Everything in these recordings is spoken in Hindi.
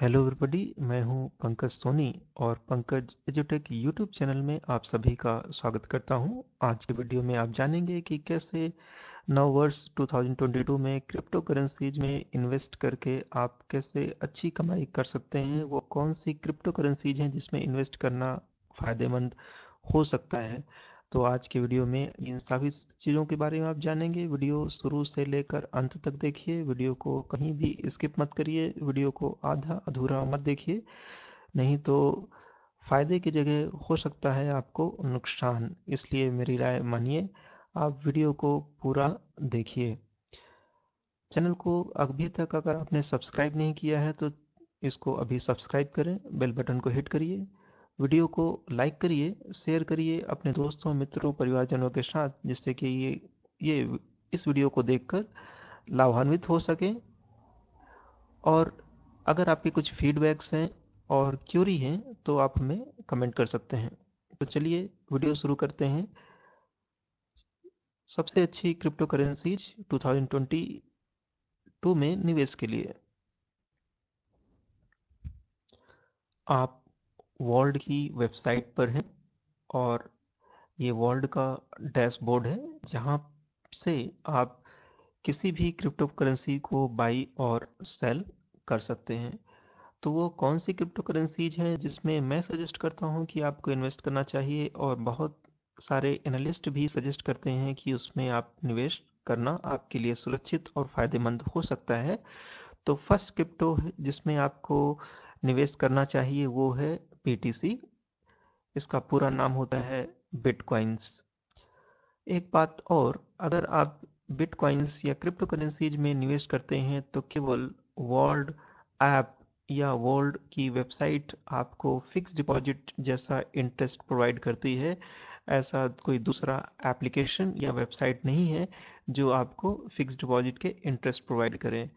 हेलो एवरीबॉडी मैं हूं पंकज सोनी और पंकज एजुटेक यूट्यूब चैनल में आप सभी का स्वागत करता हूं आज के वीडियो में आप जानेंगे कि कैसे नव वर्ष 2022 में क्रिप्टो करेंसीज में इन्वेस्ट करके आप कैसे अच्छी कमाई कर सकते हैं वो कौन सी क्रिप्टो करेंसीज हैं जिसमें इन्वेस्ट करना फ़ायदेमंद हो सकता है तो आज के वीडियो में इन सभी चीज़ों के बारे में आप जानेंगे वीडियो शुरू से लेकर अंत तक देखिए वीडियो को कहीं भी स्किप मत करिए वीडियो को आधा अधूरा मत देखिए नहीं तो फ़ायदे की जगह हो सकता है आपको नुकसान इसलिए मेरी राय मानिए आप वीडियो को पूरा देखिए चैनल को अभी तक अगर आपने सब्सक्राइब नहीं किया है तो इसको अभी सब्सक्राइब करें बेल बटन को हिट करिए वीडियो को लाइक करिए शेयर करिए अपने दोस्तों मित्रों परिवारजनों के साथ जिससे कि ये ये इस वीडियो को देखकर लाभान्वित हो सके और अगर आपके कुछ फीडबैक्स हैं और क्यूरी हैं तो आप हमें कमेंट कर सकते हैं तो चलिए वीडियो शुरू करते हैं सबसे अच्छी क्रिप्टो करेंसीज टू में निवेश के लिए आप वर्ल्ड की वेबसाइट पर है और ये वर्ल्ड का डैशबोर्ड है जहाँ से आप किसी भी क्रिप्टो करेंसी को बाई और सेल कर सकते हैं तो वो कौन सी क्रिप्टो करेंसीज हैं जिसमें मैं सजेस्ट करता हूँ कि आपको इन्वेस्ट करना चाहिए और बहुत सारे एनालिस्ट भी सजेस्ट करते हैं कि उसमें आप निवेश करना आपके लिए सुरक्षित और फायदेमंद हो सकता है तो फर्स्ट क्रिप्टो जिसमें आपको निवेश करना चाहिए वो है BTC इसका पूरा नाम होता है बिटकॉइंस एक बात और अगर आप बिटकॉइंस या क्रिप्टो करेंसीज में निवेश करते हैं तो केवल वर्ल्ड ऐप या वर्ल्ड की वेबसाइट आपको फिक्स डिपॉजिट जैसा इंटरेस्ट प्रोवाइड करती है ऐसा कोई दूसरा एप्लीकेशन या वेबसाइट नहीं है जो आपको फिक्स डिपॉजिट के इंटरेस्ट प्रोवाइड करें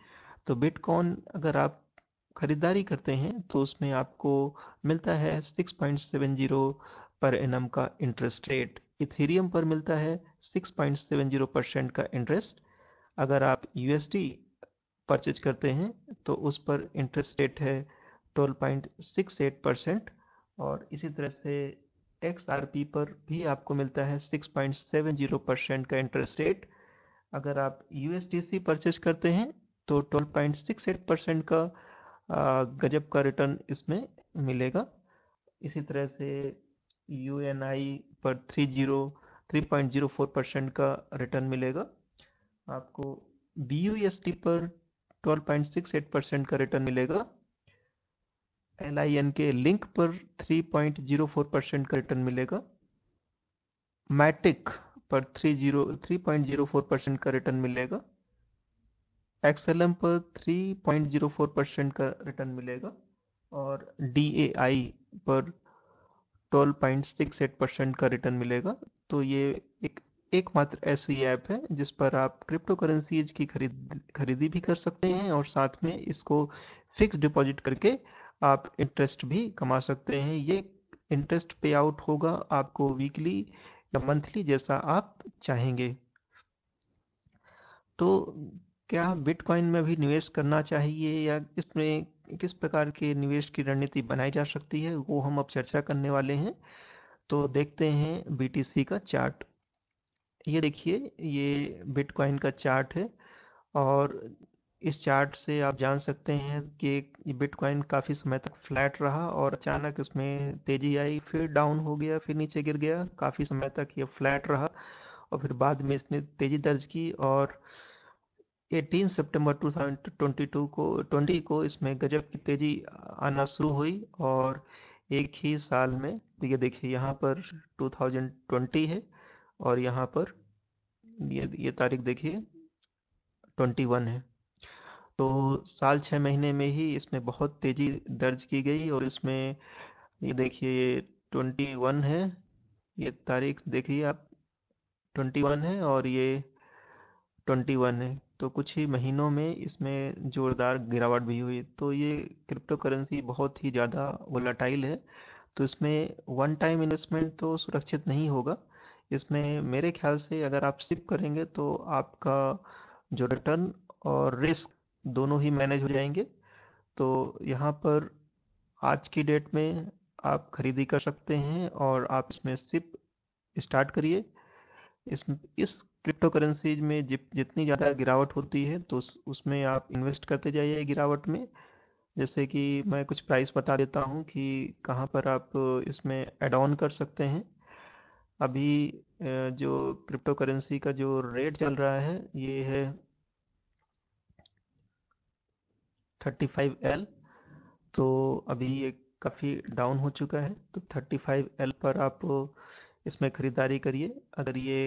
तो बिटकॉइन अगर आप ख़रीदारी करते हैं तो उसमें आपको मिलता है 6.70 पर एनम का इंटरेस्ट रेट इथेरियम पर मिलता है 6.70 परसेंट का इंटरेस्ट अगर आप यूएसडी परचेज करते हैं तो उस पर इंटरेस्ट रेट है 12.68 परसेंट और इसी तरह से एक्स आर पी पर भी आपको मिलता है 6.70 परसेंट का इंटरेस्ट रेट अगर आप यूएसडीसी परचेज करते हैं तो 12.68 परसेंट का गजब का रिटर्न इसमें मिलेगा इसी तरह से यू एन आई पर three zero three point zero four percent का रिटर्न मिलेगा आपको बी यू एस टी पर twelve point six eight percent का रिटर्न मिलेगा L I N K link पर three point zero four percent का रिटर्न मिलेगा मैटिक पर three zero three point zero four percent का रिटर्न मिलेगा एक्सएलएम पर 3.04 परसेंट का रिटर्न मिलेगा और डी पर 12.68 परसेंट का रिटर्न मिलेगा तो ये एक एकमात्र ऐसी ऐप है जिस पर आप क्रिप्टो करेंसीज की खरीद खरीदी भी कर सकते हैं और साथ में इसको फिक्स डिपॉजिट करके आप इंटरेस्ट भी कमा सकते हैं ये इंटरेस्ट पे आउट होगा आपको वीकली या मंथली जैसा आप चाहेंगे तो क्या बिटकॉइन में भी निवेश करना चाहिए या इसमें किस प्रकार के निवेश की रणनीति बनाई जा सकती है वो हम अब चर्चा करने वाले हैं तो देखते हैं बीटीसी का चार्ट ये देखिए ये बिटकॉइन का चार्ट है और इस चार्ट से आप जान सकते हैं कि बिटकॉइन काफ़ी समय तक फ्लैट रहा और अचानक इसमें तेज़ी आई फिर डाउन हो गया फिर नीचे गिर गया काफ़ी समय तक ये फ्लैट रहा और फिर बाद में इसने तेज़ी दर्ज की और 18 सितंबर 2022 को 20 को इसमें गजब की तेजी आना शुरू हुई और एक ही साल में तो ये देखिए यहाँ पर 2020 है और यहाँ पर ये ये तारीख देखिए 21 है तो साल छः महीने में ही इसमें बहुत तेज़ी दर्ज की गई और इसमें ये देखिए 21 है ये तारीख देखिए आप 21 है और ये 21 है तो कुछ ही महीनों में इसमें ज़ोरदार गिरावट भी हुई तो ये क्रिप्टो करेंसी बहुत ही ज़्यादा वोलाटाइल है तो इसमें वन टाइम इन्वेस्टमेंट तो सुरक्षित नहीं होगा इसमें मेरे ख्याल से अगर आप सिप करेंगे तो आपका जो रिटर्न और रिस्क दोनों ही मैनेज हो जाएंगे तो यहाँ पर आज की डेट में आप खरीदी कर सकते हैं और आप इसमें सिप स्टार्ट करिए इस इस क्रिप्टो करेंसीज में जितनी ज़्यादा गिरावट होती है तो उसमें आप इन्वेस्ट करते जाइए गिरावट में जैसे कि मैं कुछ प्राइस बता देता हूँ कि कहाँ पर आप इसमें एड ऑन कर सकते हैं अभी जो क्रिप्टो करेंसी का जो रेट चल रहा है ये है थर्टी फाइव एल तो अभी ये काफ़ी डाउन हो चुका है तो थर्टी फाइव एल पर आप इसमें ख़रीदारी करिए अगर ये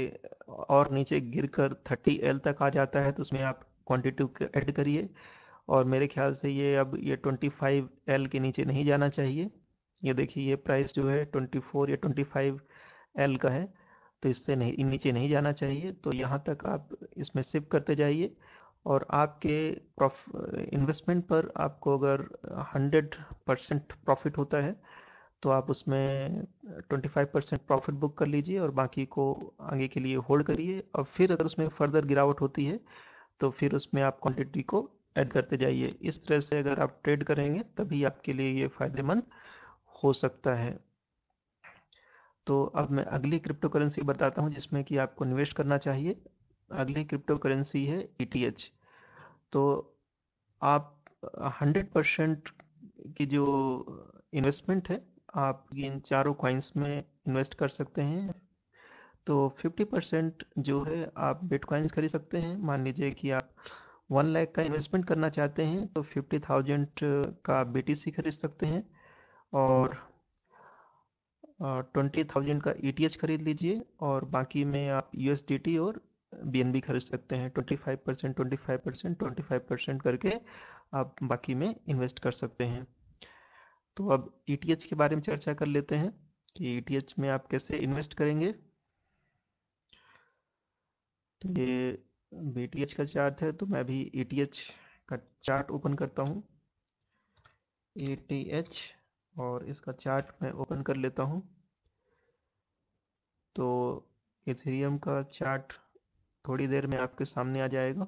और नीचे गिर कर थर्टी एल तक आ जाता है तो उसमें आप क्वान्टिटी ऐड करिए और मेरे ख्याल से ये अब ये ट्वेंटी फाइव एल के नीचे नहीं जाना चाहिए ये देखिए ये प्राइस जो है ट्वेंटी फोर या ट्वेंटी फाइव एल का है तो इससे नहीं नीचे नहीं जाना चाहिए तो यहाँ तक आप इसमें सिप करते जाइए और आपके प्रॉफ इन्वेस्टमेंट पर आपको अगर हंड्रेड परसेंट प्रॉफिट होता है तो आप उसमें 25 परसेंट प्रॉफिट बुक कर लीजिए और बाकी को आगे के लिए होल्ड करिए और फिर अगर उसमें फर्दर गिरावट होती है तो फिर उसमें आप क्वांटिटी को ऐड करते जाइए इस तरह से अगर आप ट्रेड करेंगे तभी आपके लिए ये फायदेमंद हो सकता है तो अब मैं अगली क्रिप्टो करेंसी बताता हूँ जिसमें कि आपको निवेश करना चाहिए अगली क्रिप्टो करेंसी है ई e तो आप 100 परसेंट की जो इन्वेस्टमेंट है आप इन चारों क्वाइंस में इन्वेस्ट कर सकते हैं तो 50 परसेंट जो है आप बिटकॉइंस खरीद सकते हैं मान लीजिए कि आप वन लाख का इन्वेस्टमेंट करना चाहते हैं तो फिफ्टी थाउजेंड का बी खरीद सकते हैं और ट्वेंटी थाउजेंड का ई e खरीद लीजिए और बाकी में आप यू और बी खरीद सकते हैं twenty five percent twenty five percent twenty five percent करके आप बाकी में इन्वेस्ट कर सकते हैं तो अब ई e के बारे में चर्चा कर लेते हैं कि ई e में आप कैसे इन्वेस्ट करेंगे तो ये बी का चार्ट है तो मैं भी ई e का चार्ट ओपन करता हूँ ई और इसका चार्ट मैं ओपन कर लेता हूँ तो इथेरियम का चार्ट थोड़ी देर में आपके सामने आ जाएगा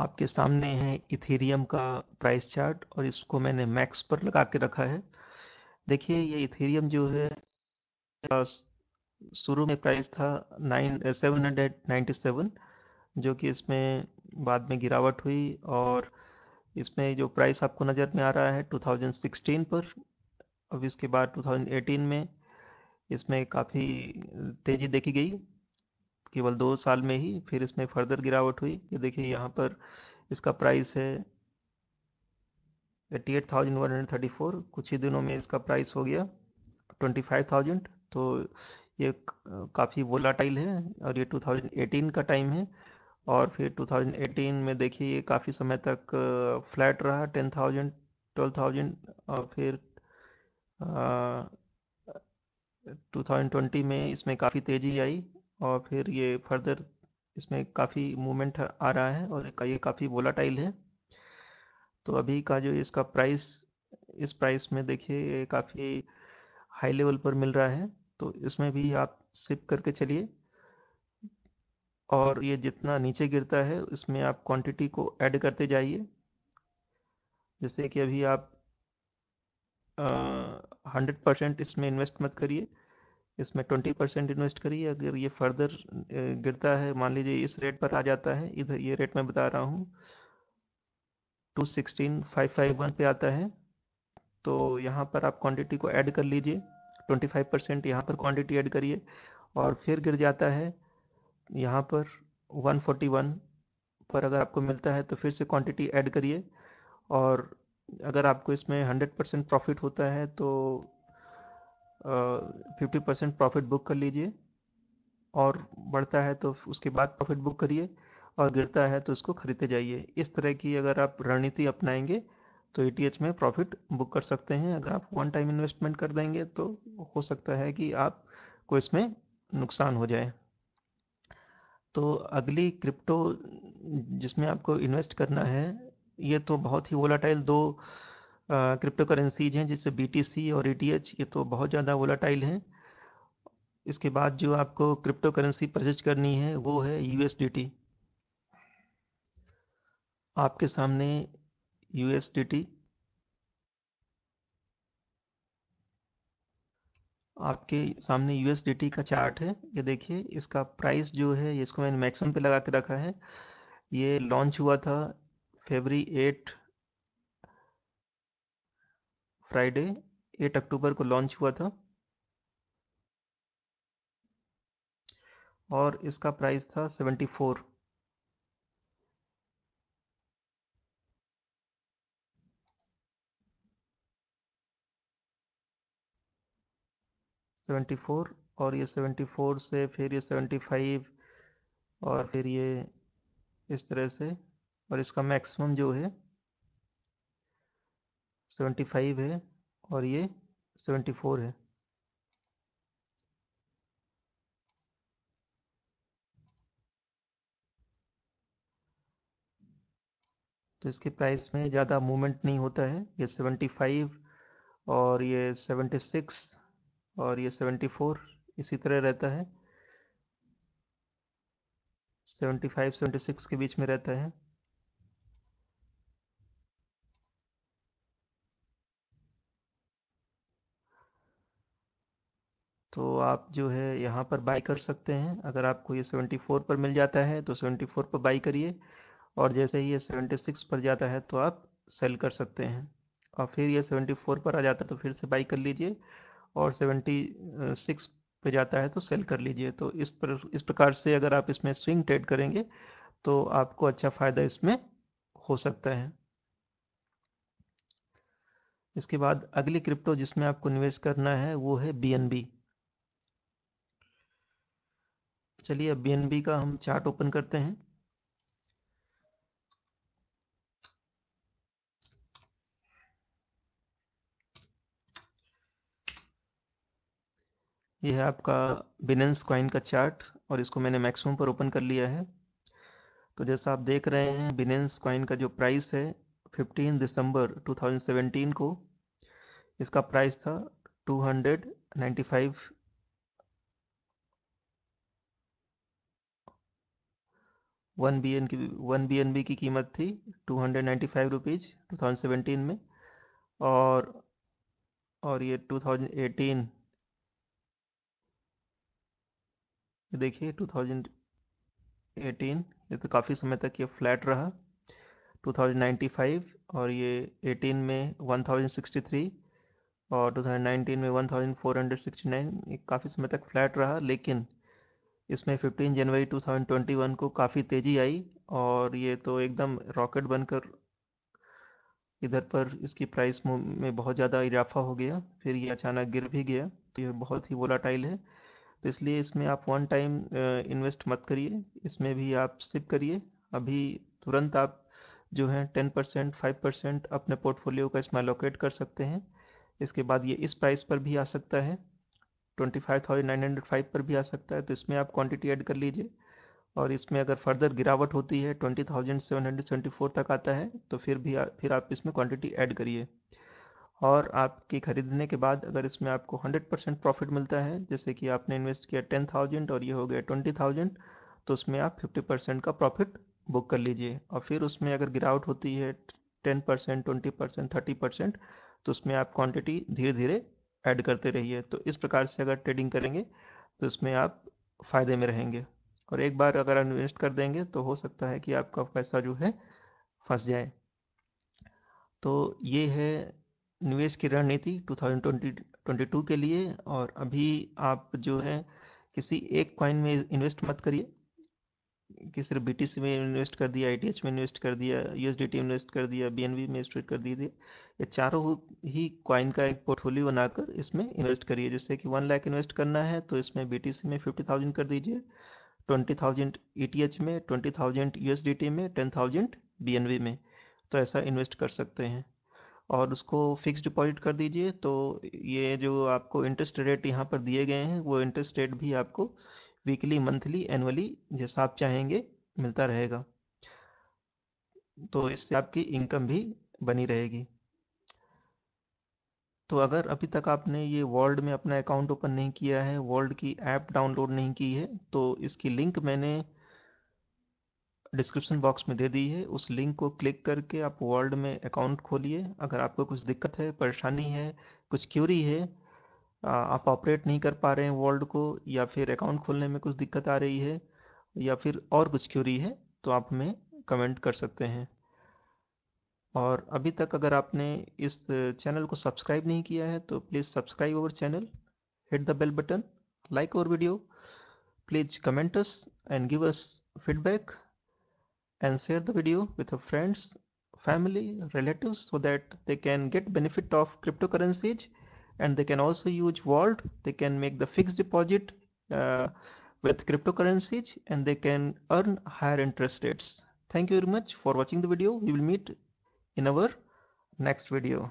आपके सामने है इथेरियम का प्राइस चार्ट और इसको मैंने मैक्स पर लगा के रखा है देखिए ये इथेरियम जो है शुरू में प्राइस था nine seven hundred ninety seven जो कि इसमें बाद में गिरावट हुई और इसमें जो प्राइस आपको नज़र में आ रहा है 2016 पर अब इसके बाद 2018 में इसमें काफ़ी तेज़ी देखी गई केवल दो साल में ही फिर इसमें फर्दर गिरावट हुई ये देखिए यहाँ पर इसका प्राइस है eighty eight thousand one hundred thirty four कुछ ही दिनों में इसका प्राइस हो गया ट्वेंटी फाइव थाउजेंड तो ये काफ़ी वोलाटाइल है और ये टू थाउजेंड एटीन का टाइम है और फिर टू थाउजेंड एटीन में देखिए ये काफ़ी समय तक फ्लैट रहा टेन थाउजेंड ट्वेल्व थाउजेंड और फिर टू थाउजेंड ट्वेंटी में इसमें काफ़ी तेज़ी आई और फिर ये फर्दर इसमें काफ़ी मूवमेंट आ रहा है और ये काफ़ी वोलाटाइल है तो अभी का जो इसका प्राइस इस प्राइस में देखिए ये काफ़ी हाई लेवल पर मिल रहा है तो इसमें भी आप सिप करके चलिए और ये जितना नीचे गिरता है इसमें आप क्वांटिटी को ऐड करते जाइए जैसे कि अभी आप हंड्रेड परसेंट इसमें इन्वेस्ट मत करिए इसमें ट्वेंटी परसेंट इन्वेस्ट करिए अगर ये फर्दर गिरता है मान लीजिए इस रेट पर आ जाता है इधर ये रेट मैं बता रहा हूँ two sixteen five five one पे आता है तो यहाँ पर आप क्वांटिटी को ऐड कर लीजिए ट्वेंटी फाइव परसेंट यहाँ पर क्वांटिटी ऐड करिए और फिर गिर जाता है यहाँ पर वन फोर्टी वन पर अगर आपको मिलता है तो फिर से क्वांटिटी ऐड करिए और अगर आपको इसमें हंड्रेड परसेंट प्रॉफिट होता है तो फिफ्टी परसेंट प्रॉफिट बुक कर लीजिए और बढ़ता है तो उसके बाद प्रॉफिट बुक करिए और गिरता है तो उसको खरीदते जाइए इस तरह की अगर आप रणनीति अपनाएंगे तो ई e में प्रॉफिट बुक कर सकते हैं अगर आप वन टाइम इन्वेस्टमेंट कर देंगे तो हो सकता है कि आपको इसमें नुकसान हो जाए तो अगली क्रिप्टो जिसमें आपको इन्वेस्ट करना है ये तो बहुत ही वोलाटाइल दो क्रिप्टो करेंसीज हैं जैसे बी और ई e ये तो बहुत ज़्यादा वोलाटाइल हैं इसके बाद जो आपको क्रिप्टो करेंसी परचेज करनी है वो है यूएसडीटी आपके सामने यूएसडीटी आपके सामने यूएसडीटी का चार्ट है ये देखिए इसका प्राइस जो है इसको मैंने मैक्सिमम पे लगा के रखा है ये लॉन्च हुआ था February eight Friday eight October को लॉन्च हुआ था और इसका प्राइस था सेवेंटी फोर सेवेंटी फोर और ये सेवेंटी फोर से फिर ये सेवेंटी फाइव और फिर ये इस तरह से और इसका मैक्सिमम जो है सेवेंटी फाइव है और ये सेवेंटी फोर है तो इसके प्राइस में ज़्यादा मूवमेंट नहीं होता है ये फाइव और ये सिक्स और ये फोर इसी तरह रहता है सेवेंटी फाइव सेवेंटी सिक्स के बीच में रहता है तो आप जो है यहाँ पर बाई कर सकते हैं अगर आपको ये 74 पर मिल जाता है तो 74 पर बाई करिए और जैसे ही ये 76 पर जाता है तो आप सेल कर सकते हैं और फिर ये 74 पर आ जाता है तो फिर से बाई कर लीजिए और 76 पे जाता है तो सेल कर लीजिए तो इस पर इस प्रकार से अगर आप इसमें स्विंग ट्रेड करेंगे तो आपको अच्छा फ़ायदा इसमें हो सकता है इसके बाद अगली क्रिप्टो जिसमें आपको निवेश करना है वो है बी चलिए अब बी का हम चार्ट ओपन करते हैं यह है आपका बिनेंस क्वाइन का चार्ट और इसको मैंने मैक्सिमम पर ओपन कर लिया है तो जैसा आप देख रहे हैं बिनेंस क्वाइन का जो प्राइस है 15 दिसंबर 2017 को इसका प्राइस था 295 वन बी एन की वन बी की कीमत थी two hundred ninety five rupees two thousand seventeen में और और ये टू थाउजेंड एटीन देखिए टू थाउजेंड एटीन ये तो काफ़ी समय तक ये फ्लैट रहा टू थाउजेंड नाइन्टी फाइव और ये एटीन में वन थाउजेंड सिक्सटी थ्री और टू थाउजेंड नाइनटीन में one thousand four hundred sixty nine काफ़ी समय तक फ्लैट रहा लेकिन इसमें 15 जनवरी 2021 को काफ़ी तेज़ी आई और ये तो एकदम रॉकेट बनकर इधर पर इसकी प्राइस में बहुत ज़्यादा इजाफा हो गया फिर ये अचानक गिर भी गया तो ये बहुत ही वोलाटाइल है तो इसलिए इसमें आप वन टाइम इन्वेस्ट मत करिए इसमें भी आप सिप करिए अभी तुरंत आप जो है टेन परसेंट फाइव परसेंट अपने पोर्टफोलियो का इसमें अलोकेट कर सकते हैं इसके बाद ये इस प्राइस पर भी आ सकता है twenty five thousand nine hundred five पर भी आ सकता है तो इसमें आप क्वांटिटी ऐड कर लीजिए और इसमें अगर फर्दर गिरावट होती है twenty thousand seven hundred seventy four तक आता है तो फिर भी आ, फिर आप इसमें क्वांटिटी ऐड करिए और आपकी ख़रीदने के बाद अगर इसमें आपको हंड्रेड परसेंट प्रॉफिट मिलता है जैसे कि आपने इन्वेस्ट किया टेन थाउजेंड और ये हो गया ट्वेंटी थाउजेंड तो उसमें आप फिफ्टी परसेंट का प्रॉफिट बुक कर लीजिए और फिर उसमें अगर गिरावट होती है ten percent twenty percent thirty percent तो उसमें आप क्वांटिटी धीरे धीरे ऐड करते रहिए तो इस प्रकार से अगर ट्रेडिंग करेंगे तो इसमें आप फायदे में रहेंगे और एक बार अगर इन्वेस्ट कर देंगे तो हो सकता है कि आपका पैसा जो है फंस जाए तो ये है निवेश की रणनीति 2022 के लिए और अभी आप जो है किसी एक कॉइन में इन्वेस्ट मत करिए कि सिर्फ बी में इन्वेस्ट कर दिया आई में इन्वेस्ट कर दिया यू इन्वेस्ट कर दिया बी में इन्वेस्ट कर दिया ये चारों ही कॉइन का एक पोर्टफोलियो बनाकर इसमें इन्वेस्ट करिए जैसे कि वन लाख इन्वेस्ट करना है तो इसमें बी में फिफ्टी थाउजेंड कर दीजिए twenty thousand E T H में twenty thousand U S D T में टेन थाउजेंड बी में तो ऐसा इन्वेस्ट कर सकते हैं और उसको फिक्स डिपॉजिट कर दीजिए तो ये जो आपको इंटरेस्ट रेट यहाँ पर दिए गए हैं वो इंटरेस्ट रेट भी आपको वीकली मंथली एनुअली जैसा आप चाहेंगे मिलता रहेगा तो इससे आपकी इनकम भी बनी रहेगी तो अगर अभी तक आपने ये वर्ल्ड में अपना अकाउंट ओपन नहीं किया है वर्ल्ड की ऐप डाउनलोड नहीं की है तो इसकी लिंक मैंने डिस्क्रिप्शन बॉक्स में दे दी है उस लिंक को क्लिक करके आप वर्ल्ड में अकाउंट खोलिए अगर आपको कुछ दिक्कत है परेशानी है कुछ क्यूरी है आप ऑपरेट नहीं कर पा रहे हैं वर्ल्ड को या फिर अकाउंट खोलने में कुछ दिक्कत आ रही है या फिर और कुछ क्यूरी है तो आप हमें कमेंट कर सकते हैं और अभी तक अगर आपने इस चैनल को सब्सक्राइब नहीं किया है तो please subscribe our channel hit the bell button like our video please comment us and give us feedback and share the video with friends family relative so that they can get benefit of crypto currencies and they can also use vault they can make the fixed deposit uh, with cryptocurrencies and they can earn higher interest rates thank you very much for watching the video we will meet in our next video